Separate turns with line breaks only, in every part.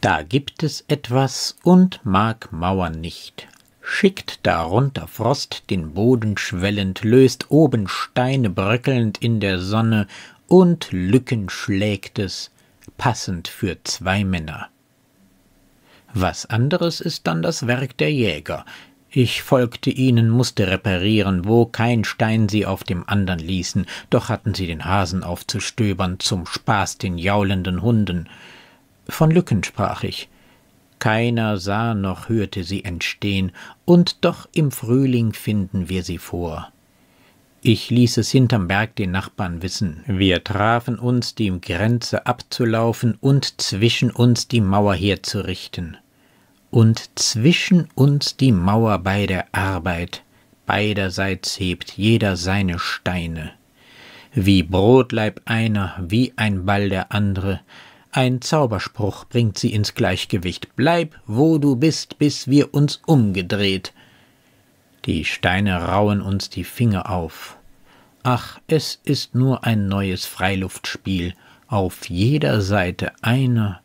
Da gibt es etwas und mag Mauern nicht. Schickt darunter Frost den Boden schwellend, löst oben Steine bröckelnd in der Sonne und Lücken schlägt es, passend für zwei Männer. Was anderes ist dann das Werk der Jäger. Ich folgte ihnen, mußte reparieren, wo kein Stein sie auf dem andern ließen, doch hatten sie den Hasen aufzustöbern, zum Spaß den jaulenden Hunden. Von Lücken sprach ich. Keiner sah noch hörte sie entstehen, und doch im Frühling finden wir sie vor. Ich ließ es hinterm Berg den Nachbarn wissen. Wir trafen uns, die Grenze abzulaufen und zwischen uns die Mauer herzurichten. Und zwischen uns die Mauer bei der Arbeit. Beiderseits hebt jeder seine Steine. Wie Brotleib einer, wie ein Ball der andere, ein Zauberspruch bringt sie ins Gleichgewicht. Bleib, wo du bist, bis wir uns umgedreht. Die Steine rauen uns die Finger auf. Ach, es ist nur ein neues Freiluftspiel, auf jeder Seite einer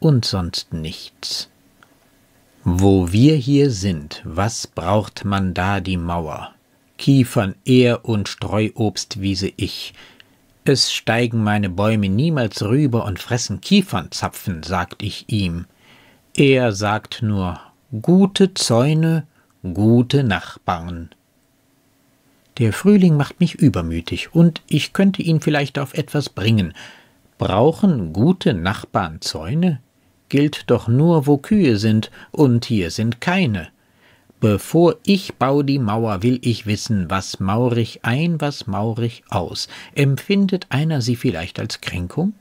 und sonst nichts. Wo wir hier sind, was braucht man da die Mauer? Kiefern, Ehr und Streuobstwiese ich, es steigen meine Bäume niemals rüber und fressen Kiefernzapfen, sagt ich ihm. Er sagt nur gute Zäune, gute Nachbarn. Der Frühling macht mich übermütig, und ich könnte ihn vielleicht auf etwas bringen. Brauchen gute Nachbarn Zäune? Gilt doch nur, wo Kühe sind, und hier sind keine. Bevor ich bau die Mauer, will ich wissen, was maurig ein, was maurig aus. Empfindet einer sie vielleicht als Kränkung?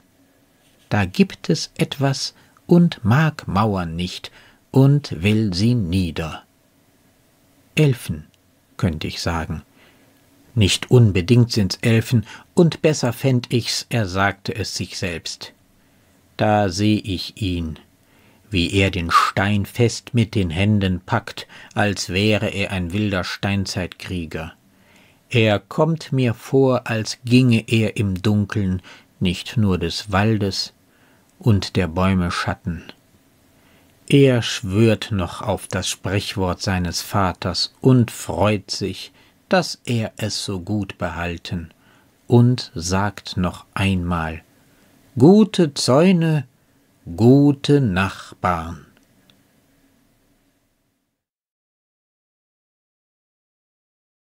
Da gibt es etwas und mag Mauern nicht und will sie nieder. Elfen, könnte ich sagen. Nicht unbedingt sind's Elfen, und besser fänd ich's, er sagte es sich selbst. Da seh ich ihn, wie er den Stein fest mit den Händen packt, als wäre er ein wilder Steinzeitkrieger. Er kommt mir vor, als ginge er im Dunkeln, nicht nur des Waldes und der Bäume Schatten. Er schwört noch auf das Sprichwort seines Vaters und freut sich, dass er es so gut behalten, und sagt noch einmal Gute Zäune gute Nachbarn.